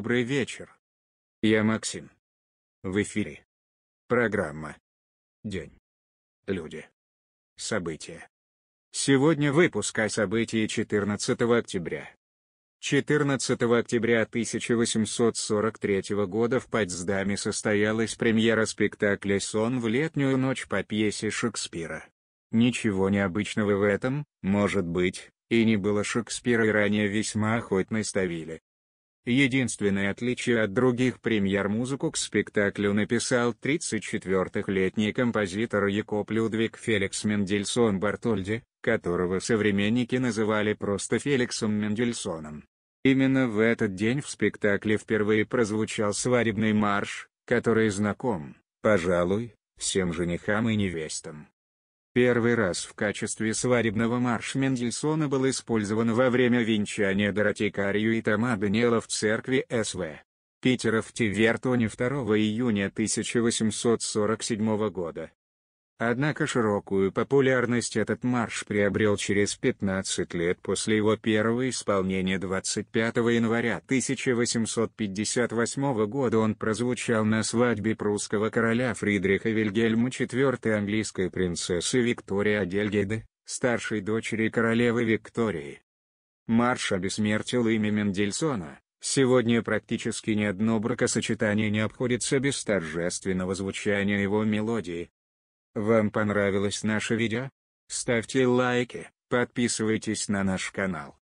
Добрый вечер. Я Максим. В эфире. Программа. День. Люди. События. Сегодня выпуск о событии 14 октября. 14 октября 1843 года в Потсдаме состоялась премьера спектакля «Сон в летнюю ночь» по пьесе Шекспира. Ничего необычного в этом, может быть, и не было Шекспира и ранее весьма охотно ставили. Единственное отличие от других премьер музыку к спектаклю написал 34-летний композитор Якоб Людвиг Феликс Мендельсон Бартольди, которого современники называли просто Феликсом Мендельсоном. Именно в этот день в спектакле впервые прозвучал свадебный марш, который знаком, пожалуй, всем женихам и невестам. Первый раз в качестве свадебного марш Мендельсона был использован во время венчания Доротей Карью и Тома Даниэла в церкви СВ. Питера в Тивертоне 2 июня 1847 года. Однако широкую популярность этот марш приобрел через 15 лет после его первого исполнения 25 января 1858 года он прозвучал на свадьбе прусского короля Фридриха Вильгельма IV английской принцессы Виктории Агельгеды, старшей дочери королевы Виктории. Марш обесмертил имя Мендельсона, Сегодня практически ни одно бракосочетание не обходится без торжественного звучания его мелодии, вам понравилось наше видео? Ставьте лайки, подписывайтесь на наш канал.